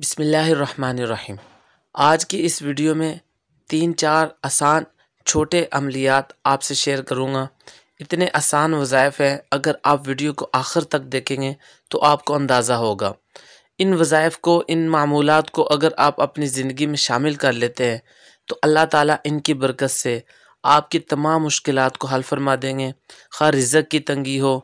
बिसमीम आज की इस वीडियो में तीन चार आसान छोटे अमलियात आपसे शेयर करूँगा इतने आसान वज़ायफ़ हैं अगर आप वीडियो को आखिर तक देखेंगे तो आपको अंदाज़ा होगा इन वज़ायफ़ को इन मामूलत को अगर आप अपनी ज़िंदगी में शामिल कर लेते हैं तो अल्लाह ताली इनकी बरकत से आपकी तमाम मुश्किल को हल फरमा देंगे खा रिज़क की तंगी हो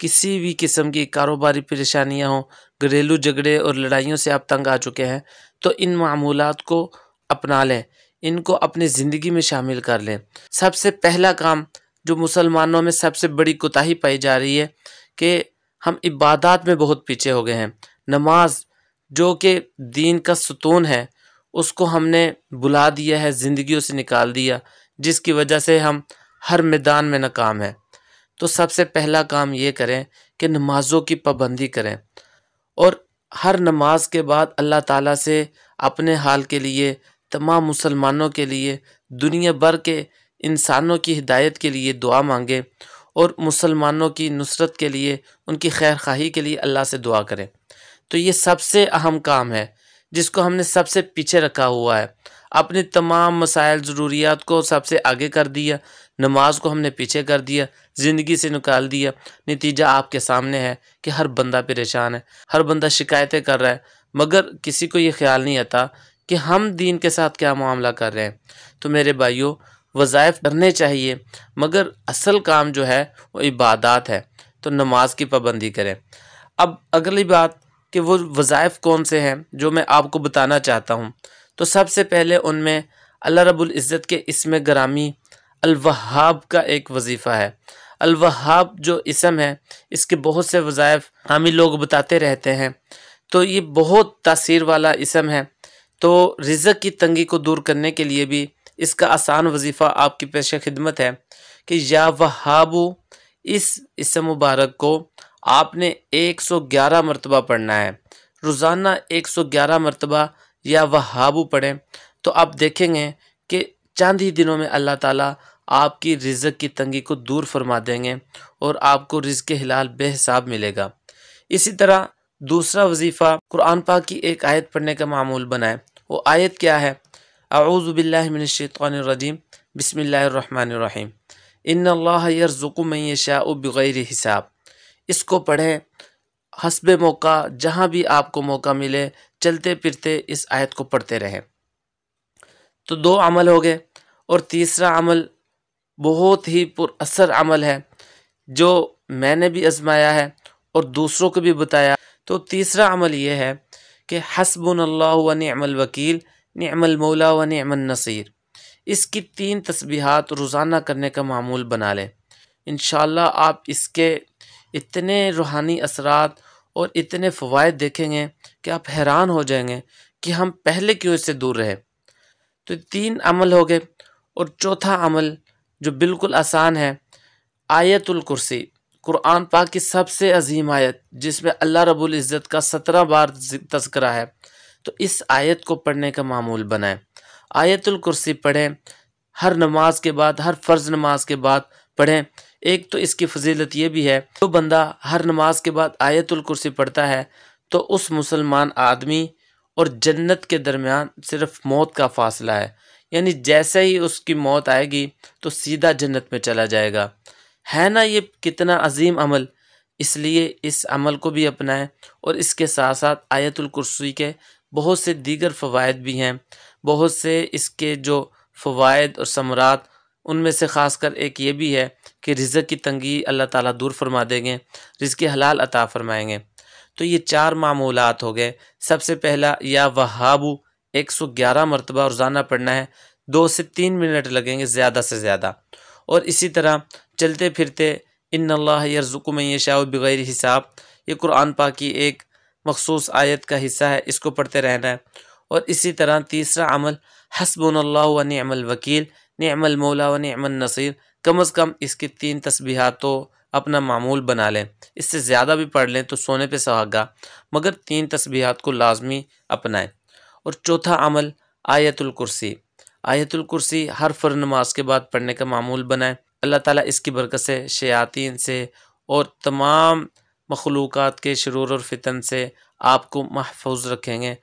किसी भी किस्म की कारोबारी परेशानियां हों घरेलू झगड़े और लड़ाइयों से आप तंग आ चुके हैं तो इन मामूलत को अपना लें इनको अपनी ज़िंदगी में शामिल कर लें सबसे पहला काम जो मुसलमानों में सबसे बड़ी कोताही पाई जा रही है कि हम इबादत में बहुत पीछे हो गए हैं नमाज जो कि दीन का सुतून है उसको हमने बुला दिया है ज़िंदगी से निकाल दिया जिसकी वजह से हम हर मैदान में नाकाम हैं तो सबसे पहला काम ये करें कि नमाज़ों की पाबंदी करें और हर नमाज के बाद अल्लाह ताला से अपने हाल के लिए तमाम मुसलमानों के लिए दुनिया भर के इंसानों की हिदायत के लिए दुआ मांगें और मुसलमानों की नुसरत के लिए उनकी खैर खाही के लिए अल्लाह से दुआ करें तो ये सबसे अहम काम है जिसको हमने सबसे पीछे रखा हुआ है अपने तमाम मसाइल ज़रूरियात को सबसे आगे कर दिया नमाज को हमने पीछे कर दिया ज़िंदगी से निकाल दिया नतीजा आपके सामने है कि हर बंदा परेशान है हर बंदा शिकायतें कर रहा है मगर किसी को ये ख्याल नहीं आता कि हम दीन के साथ क्या मामला कर रहे हैं तो मेरे भाइयों वज़ायफ़ करने चाहिए मगर असल काम जो है वो इबादत है तो नमाज की पाबंदी करें अब अगली बात कि वो वज़ाइफ कौन से हैं जो मैं आपको बताना चाहता हूँ तो सबसे पहले उनमें अल्लाह रब्बुल इज़्ज़त के इसम ग्रामी अलवहाब का एक वजीफ़ा है अलवहाब जो इसम है इसके बहुत से वज़ाइफ हामी लोग बताते रहते हैं तो ये बहुत तासीर वाला इसम है तो रिज़क की तंगी को दूर करने के लिए भी इसका आसान वजीफ़ा आपकी पेश खिदमत है कि या वहाबू इस इसम मुबारक को आपने 111 मरतबा पढ़ना है रोज़ाना 111 मरतबा या वहाबू पढ़ें तो आप देखेंगे कि चंद ही दिनों में अल्लाह ताला आपकी रिज़क की तंगी को दूर फरमा देंगे और आपको रिज़ के हिलाल बेहसाब मिलेगा इसी तरह दूसरा वजीफ़ा कुरान पाक की एक आयत पढ़ने का मामूल बनाए वो आयत क्या है आऊज़बिल्लिमिनशैतरजीम बसमीम इन शाह बग़ैर हिसाब इसको पढ़ें हसब मौका जहाँ भी आपको मौका मिले चलते फिरते इस आयत को पढ़ते रहें तो दो अमल हो गए और तीसरा अमल बहुत ही पुरअसर अमल है जो मैंने भी आजमाया है और दूसरों को भी बताया तो तीसरा अमल ये है कि हसबन व वकील नमल मौला व नमन नसीर इसकी तीन तस्बीहात रोज़ाना करने का मामूल बना लें इन आप इसके इतने रूहानी असरात और इतने फ़वाद देखेंगे कि आप हैरान हो जाएंगे कि हम पहले क्यों इससे दूर रहे तो तीन अमल हो गए और चौथा अमल जो बिल्कुल आसान है आयतुल कुर्सी कुरान पाक की सबसे अजीम आयत जिसमें अल्लाह रब्बुल इज़्ज़त का सत्रह बार तस्करा है तो इस आयत को पढ़ने का मामूल बनाएं आयतुल कुर्सी पढ़ें हर नमाज के बाद हर फ़र्ज़ नमाज के बाद पढ़ें एक तो इसकी फजीलत यह भी है जो बंदा हर नमाज के बाद आयतुल कुर्सी पढ़ता है तो उस मुसलमान आदमी और जन्नत के दरमियान सिर्फ मौत का फासला है यानी जैसे ही उसकी मौत आएगी तो सीधा जन्नत में चला जाएगा है ना ये कितना अजीम अमल इसलिए इस अमल को भी अपनाएं और इसके साथ साथ आयतुल कुर्सी के बहुत से दीगर फ़वाद भी हैं बहुत से इसके जो फ़वाद और समरात उनमें से ख़ास कर एक ये भी है कि रिज़क की तंगी अल्लाह ताला दूर फरमा देंगे रिज़ के हलाल अता फरमाएंगे तो ये चार मामूलत हो गए सबसे पहला या वहाबू एक सौ ग्यारह मरतबा रोज़ाना पढ़ना है दो से तीन मिनट लगेंगे ज़्यादा से ज़्यादा और इसी तरह चलते फिरते इन अल्लाह बग़ैर हिसाब ये कुरान पा की एक मखसूस आयत का हिस्सा है इसको पढ़ते रहना है और इसी तरह तीसरा अमल हसबन अमल वकील नमल मौला व नमल नसीर कम अज़ कम इसकी तीन तस्बीहात तो अपना मामूल बना लें इससे ज़्यादा भी पढ़ लें तो सोने पे सहागा मगर तीन तस्बीहात को लाजमी अपनाएं और चौथा अमल आयतुल कुर्सी आयतुल कुर्सी हर फर नमाज के बाद पढ़ने का मामूल बनाएं अल्लाह ताला इसकी बरकत से शयातीन से और तमाम मखलूक़ात के शरूर और फितन से आपको महफूज रखेंगे